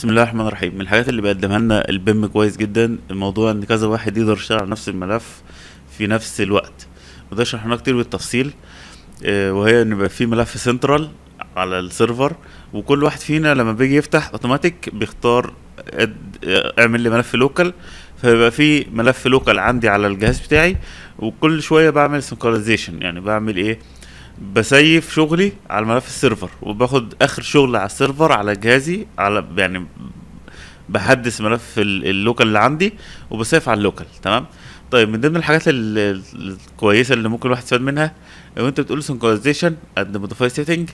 بسم الله الرحمن الرحيم من الحاجات اللي بيقدمها لنا البيم كويس جدا الموضوع ان كذا واحد يقدر يشتغل على نفس الملف في نفس الوقت وده شرحناه كتير بالتفصيل آه، وهي ان يبقى في ملف سنترال على السيرفر وكل واحد فينا لما بيجي يفتح اوتوماتيك بيختار آه، اعمل لي ملف لوكال فيبقى في ملف لوكال عندي على الجهاز بتاعي وكل شويه بعمل سنكرايزيشن يعني بعمل ايه بسيف شغلي على ملف السيرفر وباخد اخر شغل على السيرفر على جهازي على يعني بحدث ملف اللوكال اللي عندي وبسيف على اللوكال تمام طيب من ضمن الحاجات الكويسه اللي ممكن الواحد يستفاد منها لو انت بتقول سنكرايزيشن اد موديفاي سيتنج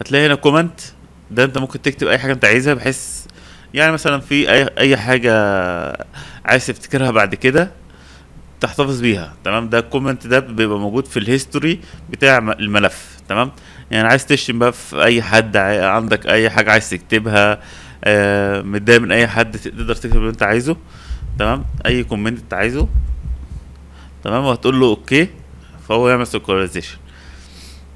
هتلاقي هنا كومنت ده انت ممكن تكتب اي حاجه انت عايزها بحيث يعني مثلا في اي اي حاجه عايز تفتكرها بعد كده تحتفظ بيها تمام ده الكومنت ده بيبقى موجود في الهيستوري بتاع الملف تمام يعني عايز تشتم بقى في اي حد عندك اي حاجه عايز تكتبها آه متضايق من اي حد تقدر تكتب اللي انت عايزه تمام اي كومنت انت عايزه تمام وهتقول له اوكي فهو يعمل سيكولايزيشن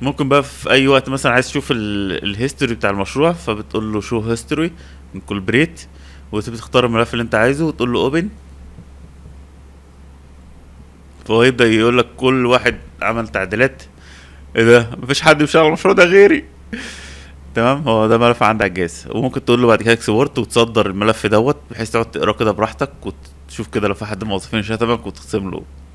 ممكن بقى في اي وقت مثلا عايز تشوف الهيستوري بتاع المشروع فبتقول له شو هيستوري انكولبريت وتبتدي تختار الملف اللي انت عايزه وتقول له اوبن فهو يبدا يقول لك كل واحد عمل تعديلات ايه ده مفيش حد بيشتغل المشروع ده غيري تمام هو ده ملف عندك على الجهاز وممكن تقول له بعد كده اكسبورت وتصدر الملف دوت بحيث تقعد تقراه كده براحتك وتشوف كده لو في حد من الموظفين شتمك وتقسم له